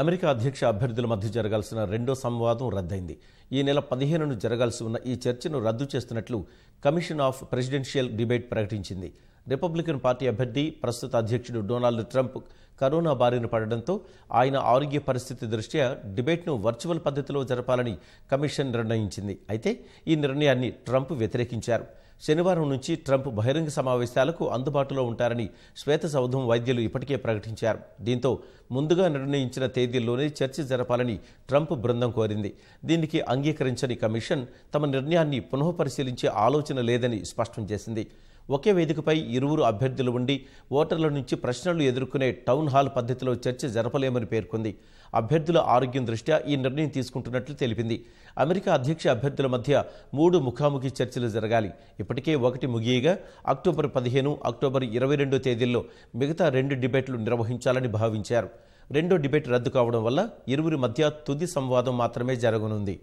America అధ్యక్ష అభ్యర్థుల మధ్య జరగాల్సిన రెండో సంవాదం రద్దయింది ఈ నెల పదిహేనును జరగాల్సి ఉన్న ఈ చర్చను రద్దు చేస్తున్నట్లు కమిషన్ ఆఫ్ ప్రెసిడెన్షియల్ డిబేట్ ప్రకటించింది రిపబ్లికన్ పార్టీ అభ్యర్థి ప్రస్తుత అధ్యక్షుడు డొనాల్డ్ ట్రంప్ కరోనా బారిన పడడంతో ఆయన ఆరోగ్య పరిస్థితి దృష్ట్యా డిబేట్ను వర్చువల్ పద్ధతిలో జరపాలని కమిషన్ నిర్ణయించింది అయితే ఈ నిర్ణయాన్ని ట్రంప్ వ్యతిరేకించారు శనివారం నుంచి ట్రంప్ బహిరంగ సమావేశాలకు అందుబాటులో ఉంటారని శ్వేత సౌధం వైద్యులు ఇప్పటికే ప్రకటించారు దీంతో ముందుగా నిర్ణయించిన తేదీల్లోనే చర్చ జరపాలని ట్రంప్ బృందం కోరింది దీనికి అంగీకరించని కమిషన్ తమ నిర్ణయాన్ని పునఃపరిశీలించే ఆలోచన లేదని స్పష్టం చేసింది ఒకే వేదికపై ఇరువురు అభ్యర్థులు ఉండి ఓటర్ల నుంచి ప్రశ్నలు ఎదుర్కొనే టౌన్ హాల్ పద్ధతిలో చర్చ జరపలేమని పేర్కొంది అభ్యర్థుల ఆరోగ్యం దృష్ట్యా ఈ నిర్ణయం తీసుకుంటున్నట్లు తెలిపింది అమెరికా అధ్యక్ష అభ్యర్థుల మధ్య మూడు ముఖాముఖి చర్చలు జరగాలి ఇప్పటికే ఒకటి ముగియగా అక్టోబర్ పదిహేను అక్టోబర్ ఇరవై రెండో తేదీల్లో మిగతా రెండు డిబేట్లు నిర్వహించాలని భావించారు రెండో డిబేట్ రద్దు కావడం వల్ల ఇరువురి మధ్య తుది సంవాదం మాత్రమే జరగనుంది